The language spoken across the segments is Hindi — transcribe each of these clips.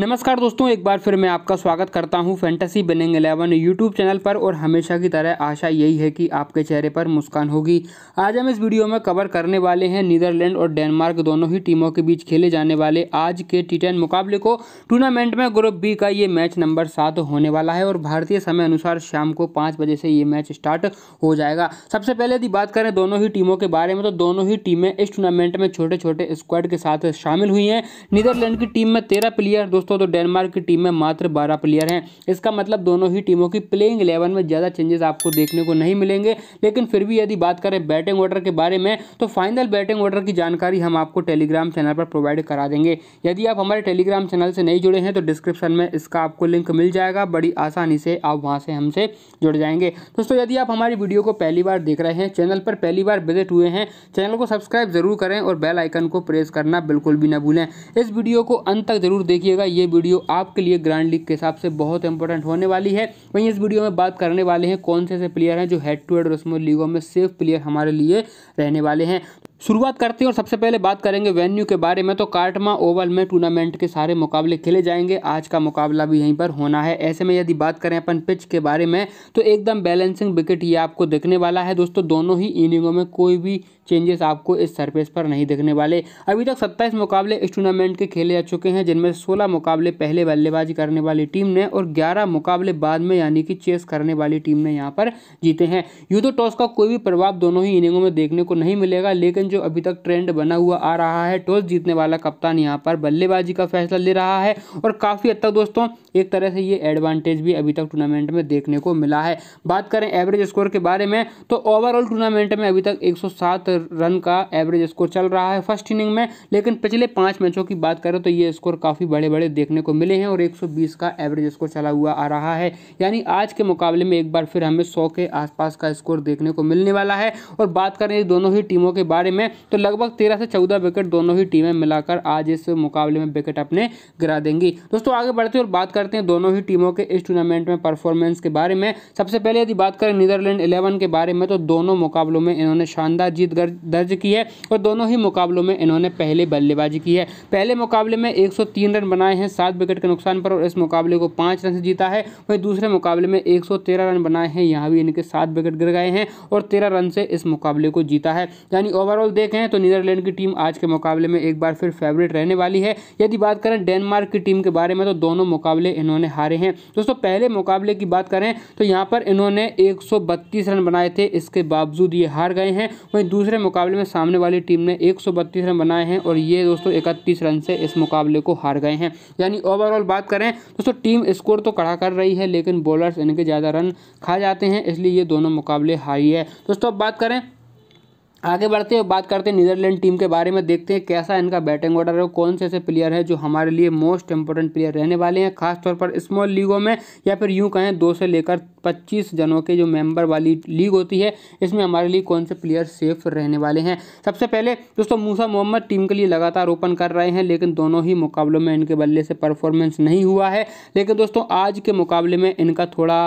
नमस्कार दोस्तों एक बार फिर मैं आपका स्वागत करता हूं fantasy winning eleven YouTube channel पर और हमेशा की तरह आशा यही है कि आपके चेहरे पर मुस्कान होगी आज हम इस वीडियो में कवर करने वाले हैं नीदरलैंड और डेनमार्क दोनों ही टीमों के बीच खेले जाने वाले आज के टी टेन मुकाबले को टूर्नामेंट में ग्रुप बी का ये मैच नंबर सात होने वाला है और भारतीय समय अनुसार शाम को पाँच बजे से ये मैच स्टार्ट हो जाएगा सबसे पहले यदि बात करें दोनों ही टीमों के बारे में तो दोनों ही टीमें इस टूर्नामेंट में छोटे छोटे स्क्वाड के साथ शामिल हुई हैं नीदरलैंड की टीम में तेरह प्लेयर दोस्तों तो डेनमार्क की टीम में मात्र बारह प्लेयर हैं इसका मतलब दोनों ही टीमों की प्लेइंग इलेवन में ज़्यादा चेंजेस आपको देखने को नहीं मिलेंगे लेकिन फिर भी यदि बात करें बैटिंग ऑर्डर के बारे में तो फाइनल बैटिंग ऑर्डर की जानकारी हम आपको टेलीग्राम चैनल पर प्रोवाइड करा देंगे यदि आप हमारे टेलीग्राम चैनल से नहीं जुड़े हैं तो डिस्क्रिप्शन में इसका आपको लिंक मिल जाएगा बड़ी आसानी से आप वहाँ से हमसे जुड़ जाएंगे दोस्तों यदि आप हमारी वीडियो को पहली बार देख रहे हैं चैनल पर पहली बार विजिट हुए हैं चैनल को सब्सक्राइब जरूर करें और बेल आइकन को प्रेस करना बिल्कुल भी ना भूलें इस वीडियो को अंत तक जरूर देखिएगा ये वीडियो आपके लिए ग्रैंड लीग के हिसाब से बहुत इंपॉर्टेंट होने वाली है वहीं इस वीडियो में बात करने वाले हैं कौन से ऐसे प्लेयर हैं जो हेड टू हेड रस्मो लीगों में सेफ प्लेयर हमारे लिए रहने वाले हैं शुरुआत करते हैं और सबसे पहले बात करेंगे वेन्यू के बारे में तो कार्टमा ओवल में टूर्नामेंट के सारे मुकाबले खेले जाएंगे आज का मुकाबला भी यहीं पर होना है ऐसे में यदि बात करें अपन पिच के बारे में तो एकदम बैलेंसिंग विकेट ये आपको देखने वाला है दोस्तों दोनों ही इनिंगों में कोई भी चेंजेस आपको इस सरफेस पर नहीं देखने वाले अभी तक सत्ताईस मुकाबले इस टूर्नामेंट के खेले जा चुके हैं जिनमें सोलह मुकाबले पहले बल्लेबाजी करने वाली टीम ने और ग्यारह मुकाबले बाद में यानी कि चेस करने वाली टीम ने यहाँ पर जीते हैं यूँ तो टॉस का कोई भी प्रभाव दोनों ही इनिंगों में देखने को नहीं मिलेगा लेकिन जो अभी तक ट्रेंड बना हुआ आ रहा है टॉस जीतने वाला कप्तान यहाँ पर बल्लेबाजी का फैसला ले रहा है और काफ़ी हद तक दोस्तों एक तरह से ये एडवांटेज भी अभी तक टूर्नामेंट में देखने को मिला है बात करें एवरेज स्कोर के बारे में तो ओवरऑल टूर्नामेंट में अभी तक एक रन का एवरेज स्कोर चल रहा है फर्स्ट इनिंग में लेकिन पिछले पाँच मैचों की बात करें तो ये स्कोर काफ़ी बड़े बड़े देखने को मिले हैं और 120 का एवरेज स्कोर चला हुआ आ रहा है यानी आज के मुकाबले में एक बार फिर हमें सौ के आसपास का स्कोर देखने को मिलने वाला है और बात करें दोनों ही टीमों के बारे में तो लगभग तेरह से चौदह विकेट दोनों ही टीमें मिलाकर आज इस मुकाबले में विकेट अपने गिरा देंगी दोस्तों आगे बढ़ते और बात करते हैं दोनों ही टीमों के इस टूर्नामेंट में परफॉर्मेंस के बारे में सबसे पहले यदि बात करें नीदरलैंड इलेवन के बारे में तो दोनों मुकाबलों में इन्होंने शानदार जीत दर्ज की है और दोनों ही मुकाबलों में इन्होंने पहले बल्लेबाजी की है पहले मुकाबले में 103 रन बनाए हैं सात विकेट के नुकसान पर और इस मुकाबले को पाँच रन से जीता है वहीं दूसरे मुकाबले में एक रन बनाए हैं यहाँ भी इनके सात विकेट गिर गए हैं और तेरह रन से इस मुकाबले को जीता है यानी ओवरऑल देखें तो नीदरलैंड की टीम आज के मुकाबले में एक बार फिर फेवरेट रहने वाली है यदि बात करें डेनमार्क की टीम के बारे में तो दोनों मुकाबले इन्होंने हारे हैं दोस्तों पहले मुकाबले की बात करें तो यहाँ पर इन्होंने 132 रन बनाए थे इसके बावजूद ये हार गए हैं वहीं दूसरे तीसरे मुकाबले में सामने वाली टीम ने एक रन बनाए हैं और ये दोस्तों इकतीस रन से इस मुकाबले को हार गए हैं यानी ओवरऑल बात करें दोस्तों टीम स्कोर तो कड़ा कर रही है लेकिन बॉलर्स इनके ज़्यादा रन खा जाते हैं इसलिए ये दोनों मुकाबले हारी है दोस्तों अब बात करें आगे बढ़ते हैं बात करते हैं नीदरलैंड टीम के बारे में देखते हैं कैसा इनका बैटिंग ऑर्डर है कौन से ऐसे प्लेयर हैं जो हमारे लिए मोस्ट इंपॉर्टेंट प्लेयर रहने वाले हैं खासतौर पर स्मॉल लीगों में या फिर यूँ कहें दो से लेकर पच्चीस जनों के जो मेंबर वाली लीग होती है इसमें हमारे लिए कौन से प्लेयर सेफ रहने वाले हैं सबसे पहले दोस्तों मूसा मोहम्मद टीम के लिए लगातार ओपन कर रहे हैं लेकिन दोनों ही मुकाबलों में इनके बल्ले से परफॉर्मेंस नहीं हुआ है लेकिन दोस्तों आज के मुकाबले में इनका थोड़ा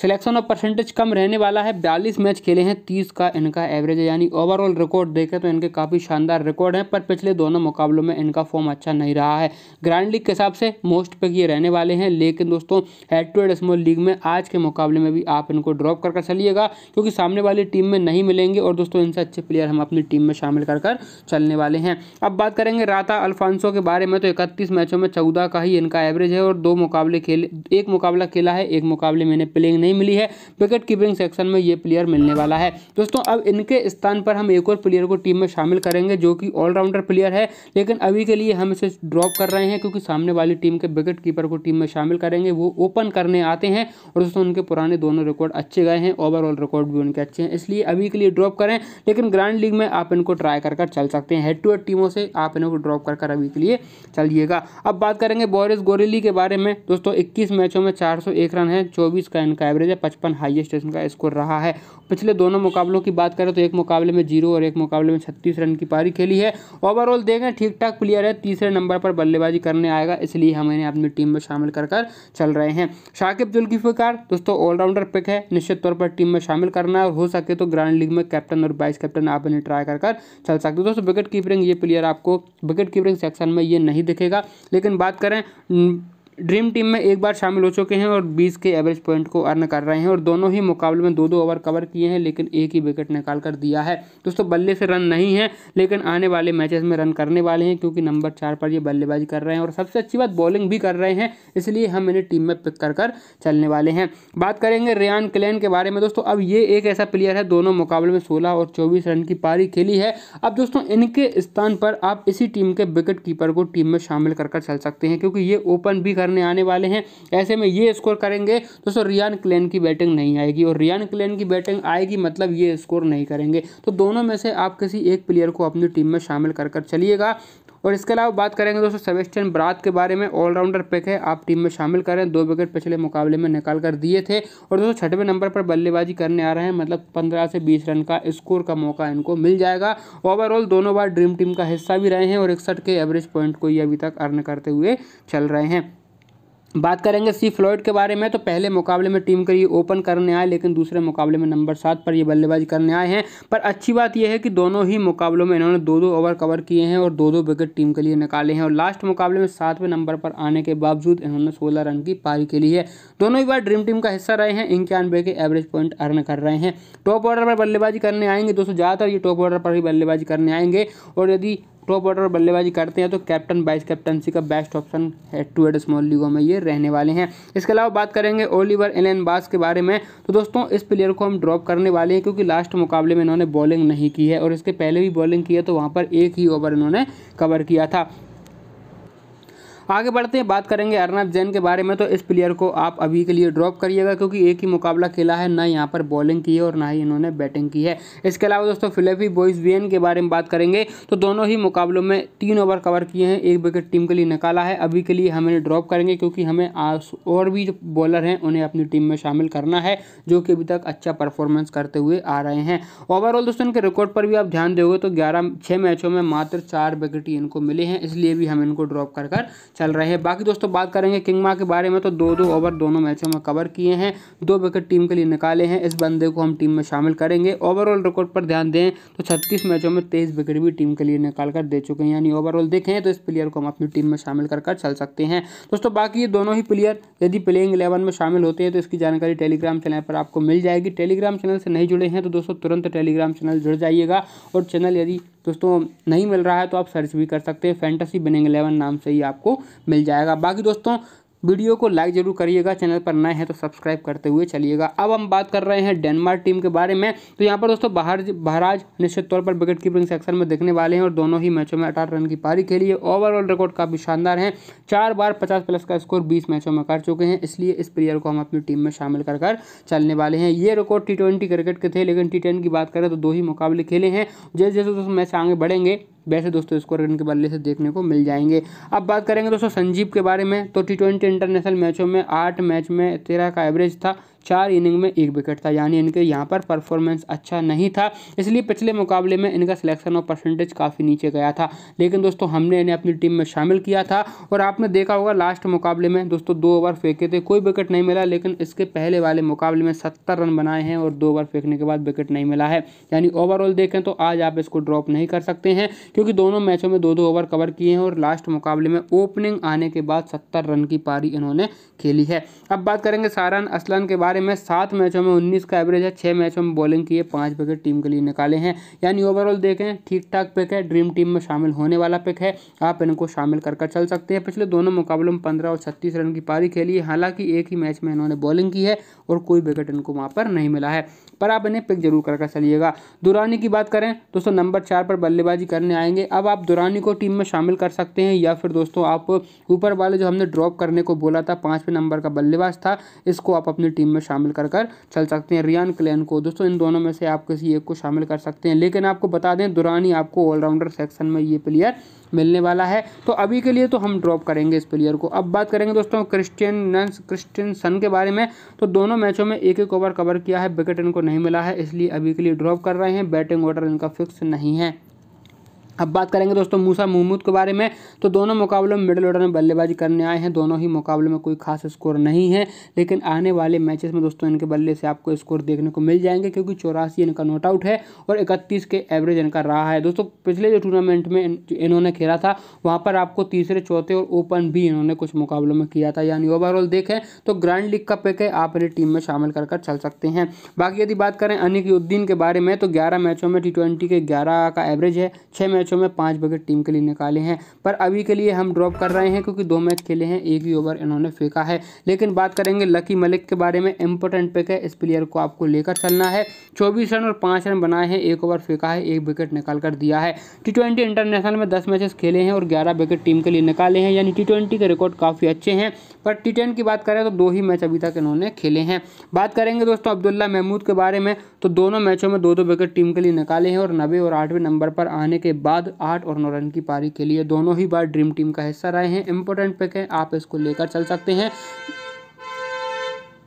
सिलेक्शन ऑफ परसेंटेज कम रहने वाला है बयालीस मैच खेले हैं तीस का इनका एवरेज है यानी ओवरऑल रिकॉर्ड देखें तो इनके काफ़ी शानदार रिकॉर्ड हैं पर पिछले दोनों मुकाबलों में इनका फॉर्म अच्छा नहीं रहा है ग्रैंड लीग के हिसाब से मोस्ट पिक ये रहने वाले हैं लेकिन दोस्तों head to head small league में आज के मुकाबले में भी आप इनको ड्रॉप कर चलिएगा क्योंकि सामने वाली टीम में नहीं मिलेंगे और दोस्तों इनसे अच्छे प्लेयर हम अपनी टीम में शामिल कर कर चलने वाले हैं अब बात करेंगे राता अल्फांसो के बारे में तो इकतीस मैचों में चौदह का ही इनका एवरेज है और दो मुकाबले खेले एक मुकाबला खेला है एक मुकाबले मैंने प्लेंग नहीं मिली है विकेट कीपिंग सेक्शन में ये प्लेयर मिलने वाला है दोस्तों अब इनके स्थान पर हम एक और प्लेयर को टीम में शामिल करेंगे जो कि ऑलराउंडर प्लेयर है लेकिन अभी के लिए हम इसे ड्रॉप कर रहे हैं क्योंकि सामने वाली टीम के विकेट कीपर को टीम में शामिल करेंगे वो ओपन करने आते हैं और दोस्तों उनके पुराने दोनों रिकॉर्ड अच्छे गए हैं ओवरऑल रिकॉर्ड भी उनके अच्छे हैं इसलिए अभी के लिए ड्रॉप करें लेकिन ग्रांड लीग में आप इनको ट्राई कर चल सकते हैं हेड टू हेड टीमों से आप इनको ड्रॉप कर कर अभी के लिए चलिएगा अब बात करेंगे बोरिस गोरेली के बारे में दोस्तों इक्कीस मैचों में चार रन है चौबीस का इनका एवरेज है पचपन हाइएस्ट इसका स्कोर रहा है पिछले दोनों मुकाबलों की बात करें तो एक मुकाबले में जीरो और एक मुकाबले में छत्तीस रन की पारी खेली है ओवरऑल देखें ठीक ठाक प्लेयर है तीसरे नंबर पर बल्लेबाजी करने आएगा इसलिए हम इन्हें अपनी टीम में शामिल कर कर चल रहे हैं शाकिब जुल्कीफिकार दोस्तों ऑलराउंडर पिक है निश्चित तौर पर टीम में शामिल करना है और हो सके तो ग्रांड लीग में कैप्टन और वाइस कैप्टन आप इन्हें ट्राई कर कर चल सकते हो दोस्तों विकेट कीपरिंग ये प्लेयर आपको विकेट कीपरिंग सेक्शन में ये नहीं दिखेगा लेकिन बात करें ड्रीम टीम में एक बार शामिल हो चुके हैं और 20 के एवरेज पॉइंट को अर्न कर रहे हैं और दोनों ही मुकाबले में दो दो ओवर कवर किए हैं लेकिन एक ही विकेट निकाल कर दिया है दोस्तों बल्ले से रन नहीं है लेकिन आने वाले मैचेस में रन करने वाले हैं क्योंकि नंबर चार पर ये बल्लेबाजी कर रहे हैं और सबसे अच्छी बात बॉलिंग भी कर रहे हैं इसलिए हम इन्हें टीम में पिक कर कर चलने वाले हैं बात करेंगे रियान क्लैन के बारे में दोस्तों अब ये एक ऐसा प्लेयर है दोनों मुकाबले में सोलह और चौबीस रन की पारी खेली है अब दोस्तों इनके स्थान पर आप इसी टीम के विकेट कीपर को टीम में शामिल कर चल सकते हैं क्योंकि ये ओपन भी करने आने वाले हैं ऐसे में ये स्कोर करेंगे दोस्तों रियान क्लेन की बैटिंग नहीं आएगी और रियान क्लेन की बैटिंग आएगी मतलब ये स्कोर नहीं करेंगे तो दोनों में से आप किसी एक प्लेयर को अपनी टीम में शामिल कर कर चलिएगा और इसके अलावा बात करेंगे दोस्तों सेबेस्टियन ब्रात के बारे में ऑलराउंडर पिक है आप टीम में शामिल कर रहे हैं दो विकेट पिछले मुकाबले में निकाल कर दिए थे और दोस्तों छठवें नंबर पर बल्लेबाजी करने आ रहे हैं मतलब पंद्रह से बीस रन का स्कोर का मौका इनको मिल जाएगा ओवरऑल दोनों बार ड्रीम टीम का हिस्सा भी रहे हैं और इकसठ के एवरेज पॉइंट को ये अभी तक अर्न करते हुए चल रहे हैं बात करेंगे सी फ्लॉइड के बारे में तो पहले मुकाबले में टीम के लिए ओपन करने आए लेकिन दूसरे मुकाबले में नंबर सात पर ये बल्लेबाजी करने आए हैं पर अच्छी बात यह है कि दोनों ही मुकाबलों में इन्होंने दो दो ओवर कवर किए हैं और दो दो विकेट टीम के लिए निकाले हैं और लास्ट मुकाबले में सातवें नंबर पर आने के बावजूद इन्होंने सोलह रन की पारी के लिए दोनों ही बार ड्रीम टीम का हिस्सा रहे हैं इक्यानवे के एवरेज पॉइंट अर्न कर रहे हैं टॉप ऑर्डर पर बल्लेबाजी करने आएंगे दोस्तों ज़्यादातर ये टॉप ऑर्डर पर ही बल्लेबाजी करने आएंगे और यदि टॉप ऑर्डर बल्लेबाजी करते हैं तो कैप्टन वाइस कैप्टनसी का best option head to head small लीगों में ये रहने वाले हैं इसके अलावा बात करेंगे ओलिवर एलन बास के बारे में तो दोस्तों इस प्लेयर को हम ड्रॉप करने वाले हैं क्योंकि लास्ट मुकाबले में इन्होंने बॉलिंग नहीं की है और इसके पहले भी बॉलिंग की है तो वहाँ पर एक ही ओवर इन्होंने कवर किया था आगे बढ़ते हैं बात करेंगे अर्नब जैन के बारे में तो इस प्लेयर को आप अभी के लिए ड्रॉप करिएगा क्योंकि एक ही मुकाबला खेला है ना यहाँ पर बॉलिंग की है और ना ही इन्होंने बैटिंग की है इसके अलावा दोस्तों फिलिपी बॉयज वियन के बारे में बात करेंगे तो दोनों ही मुकाबलों में तीन ओवर कवर किए हैं एक विकेट टीम के लिए निकाला है अभी के लिए हम इन्हें ड्रॉप करेंगे क्योंकि हमें और भी जो बॉलर हैं उन्हें अपनी टीम में शामिल करना है जो कि अभी तक अच्छा परफॉर्मेंस करते हुए आ रहे हैं ओवरऑल दोस्तों इनके रिकॉर्ड पर भी आप ध्यान दोगे तो ग्यारह छः मैचों में मात्र चार विकेट ही इनको मिले हैं इसलिए भी हम इनको ड्रॉप कर कर चल रहे हैं बाकी दोस्तों बात करेंगे किंगमा के बारे में तो दो दो ओवर दोनों मैचों में कवर किए हैं दो विकेट टीम के लिए निकाले हैं इस बंदे को हम टीम में शामिल करेंगे ओवरऑल रिकॉर्ड पर ध्यान दें तो छत्तीस मैचों में तेईस विकेट भी टीम के लिए निकाल कर दे चुके हैं यानी ओवरऑल देखें तो इस प्लेयर को हम अपनी टीम में शामिल कर कर चल सकते हैं दोस्तों बाकी ये दोनों ही प्लेयर यदि प्लेइंग इलेवन में शामिल होते हैं तो इसकी जानकारी टेलीग्राम चैनल पर आपको मिल जाएगी टेलीग्राम चैनल से नहीं जुड़े हैं तो दोस्तों तुरंत टेलीग्राम चैनल जुड़ जाइएगा और चैनल यदि दोस्तों नहीं मिल रहा है तो आप सर्च भी कर सकते हैं फैंटेसी बिनिंग इलेवन नाम से ही आपको मिल जाएगा बाकी दोस्तों वीडियो को लाइक जरूर करिएगा चैनल पर नए हैं तो सब्सक्राइब करते हुए चलिएगा अब हम बात कर रहे हैं डेनमार्क टीम के बारे में तो यहाँ पर दोस्तों बाहर बहराज निश्चित तौर पर विकेट कीपिंग सेक्शन में देखने वाले हैं और दोनों ही मैचों में अठारह रन की पारी खेली है ओवरऑल रिकॉर्ड काफ़ी शानदार है चार बार पचास प्लस का स्कोर बीस मैचों में कर चुके हैं इसलिए इस प्लेयर को हम अपनी टीम में शामिल कर कर चलने वाले हैं ये रिकॉर्ड टी क्रिकेट के थे लेकिन टी की बात करें तो दो ही मुकाबले खेले हैं जैसे जैसे मैच आगे बढ़ेंगे वैसे दोस्तों स्कोर रन के बल्ले से देखने को मिल जाएंगे अब बात करेंगे दोस्तों संजीव के बारे में तो टी ट्वेंटी इंटरनेशनल मैचों में आठ मैच में तेरह का एवरेज था चार इनिंग में एक विकेट था यानी इनके यहाँ पर परफॉर्मेंस अच्छा नहीं था इसलिए पिछले मुकाबले में इनका सिलेक्शन और परसेंटेज काफ़ी नीचे गया था लेकिन दोस्तों हमने इन्हें अपनी टीम में शामिल किया था और आपने देखा होगा लास्ट मुकाबले में दोस्तों दो ओवर फेंके थे कोई विकेट नहीं मिला लेकिन इसके पहले वाले मुकाबले में सत्तर रन बनाए हैं और दो ओवर फेंकने के बाद विकेट नहीं मिला है यानी ओवरऑल देखें तो आज आप इसको ड्रॉप नहीं कर सकते हैं क्योंकि दोनों मैचों में दो दो ओवर कवर किए हैं और लास्ट मुकाबले में ओपनिंग आने के बाद सत्तर रन की पारी इन्होंने खेली है अब बात करेंगे सारन असलन के बाद बारे में सात मैचों में उन्नीस का एवरेज है छः मैचों में बॉलिंग की है पाँच विकेट टीम के लिए निकाले हैं यानी ओवरऑल देखें ठीक ठाक पिक है ड्रीम टीम में शामिल होने वाला पिक है आप इनको शामिल कर कर चल सकते हैं पिछले दोनों मुकाबलों में पंद्रह और छत्तीस रन की पारी खेली है हालांकि एक ही मैच में इन्होंने बॉलिंग की है और कोई विकेट इनको वहाँ पर नहीं मिला है पर आप इन्हें पिक जरूर करके चलिएगा दुरानी की बात करें दोस्तों नंबर चार पर बल्लेबाजी करने आएंगे अब आप दुरानी को टीम में शामिल कर सकते हैं या फिर दोस्तों आप ऊपर वाले जो हमने ड्रॉप करने को बोला था पांचवें नंबर का बल्लेबाज था इसको आप अपनी टीम में शामिल कर कर चल सकते हैं रियान क्लैन को दोस्तों इन दोनों में से आप किसी एक को शामिल कर सकते हैं लेकिन आपको बता दें दुरानी आपको ऑलराउंडर सेक्शन में ये प्लेयर मिलने वाला है तो अभी के लिए तो हम ड्रॉप करेंगे इस प्लेयर को अब बात करेंगे दोस्तों क्रिस्टियन नंस क्रिस्टियन सन के बारे में तो दोनों मैचों में एक एक ओवर कवर किया है विकेट इनको नहीं मिला है इसलिए अभी के लिए ड्रॉप कर रहे हैं बैटिंग ऑर्डर इनका फिक्स नहीं है अब बात करेंगे दोस्तों मूसा मोहम्मद के बारे में तो दोनों मुकाबलों में मिडल ऑर्डर में बल्लेबाजी करने आए हैं दोनों ही मुकाबलों में कोई खास स्कोर नहीं है लेकिन आने वाले मैचेस में दोस्तों इनके बल्ले से आपको स्कोर देखने को मिल जाएंगे क्योंकि चौरासी इनका नोट आउट है और इकतीस के एवरेज इनका रहा है दोस्तों पिछले जो टूर्नामेंट में इन्होंने खेला था वहाँ पर आपको तीसरे चौथे और ओपन भी इन्होंने कुछ मुकाबलों में किया था यानी ओवरऑल देखें तो ग्रैंड लीग का पैक है आप इन्हें टीम में शामिल कर कर चल सकते हैं बाकी यदि बात करें अनिक के बारे में तो ग्यारह मैचों में टी के ग्यारह का एवरेज है छः मैच मैचों में पाँच विकेट टीम के लिए निकाले हैं पर अभी के लिए हम ड्रॉप कर रहे हैं क्योंकि दो मैच खेले हैं एक ही ओवर इन्होंने फेंका है लेकिन बात करेंगे लकी मलिक के बारे में इंपॉर्टेंट पिक है इस प्लेयर को आपको लेकर चलना है चौबीस रन और पाँच रन बनाए हैं एक ओवर फेंका है एक विकेट निकाल कर दिया है टी ट्वेंटी इंटरनेशनल में दस मैचेस खेले हैं और ग्यारह विकेट टीम के लिए निकाले हैं यानी टी ट्वेंटी के रिकॉर्ड काफ़ी अच्छे हैं पर टी की बात करें तो दो ही मैच अभी तक इन्होंने खेले हैं बात करेंगे दोस्तों अब्दुल्ला महमूद के बारे में तो दोनों मैचों में दो दो विकेट टीम के लिए निकाले हैं और नबे और आठवें नंबर पर आने के बाद बाद आठ और नौ रन की पारी के लिए दोनों ही बार ड्रीम टीम का हिस्सा रहे हैं इंपॉर्टेंट पिक है आप इसको लेकर चल सकते हैं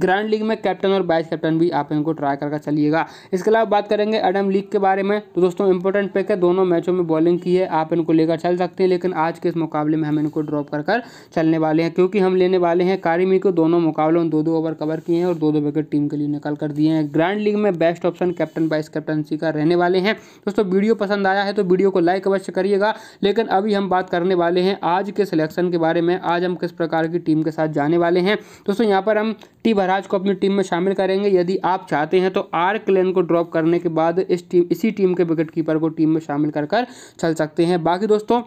ग्रैंड लीग में कैप्टन और वाइस कैप्टन भी आप इनको ट्राई करके चलिएगा इसके अलावा बात करेंगे एडम लीग के बारे में तो दोस्तों इंपॉर्टेंट पिक है दोनों मैचों में बॉलिंग की है आप इनको लेकर चल सकते हैं लेकिन आज के इस मुकाबले में हम इनको ड्रॉप कर कर चलने वाले हैं क्योंकि हम लेने वाले हैं कारिमी को दोनों मुकाबलों में दो दो ओवर कवर किए हैं और दो दो विकेट टीम के लिए निकल कर दिए हैं ग्रैंड लीग में best option captain vice captaincy का रहने वाले हैं दोस्तों वीडियो पसंद आया है तो वीडियो को लाइक अवश्य करिएगा लेकिन अभी हम बात करने वाले हैं आज के सिलेक्शन के बारे में आज हम किस प्रकार की टीम के साथ जाने वाले हैं दोस्तों यहाँ पर हम टी महाराज को अपनी टीम में शामिल करेंगे यदि आप चाहते हैं तो आर क्लेन को ड्रॉप करने के बाद इस टीम इसी टीम के विकेट कीपर को टीम में शामिल कर कर चल सकते हैं बाकी दोस्तों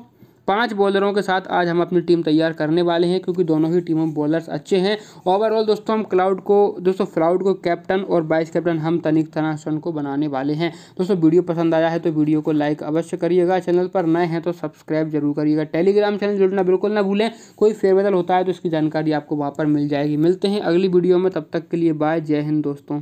पांच बॉलरों के साथ आज हम अपनी टीम तैयार करने वाले हैं क्योंकि दोनों ही टीमों बॉलर्स अच्छे हैं ओवरऑल दोस्तों हम क्लाउड को दोस्तों फ्लाउड को कैप्टन और वाइस कैप्टन हम तनिक थनासन को बनाने वाले हैं दोस्तों वीडियो पसंद आया है तो वीडियो को लाइक अवश्य करिएगा चैनल पर नए हैं तो सब्सक्राइब जरूर करिएगा टेलीग्राम चैनल जुड़ना बिल्कुल ना भूलें कोई फेरबदल होता है तो इसकी जानकारी आपको वहाँ पर मिल जाएगी मिलते हैं अगली वीडियो में तब तक के लिए बाय जय हिंद दोस्तों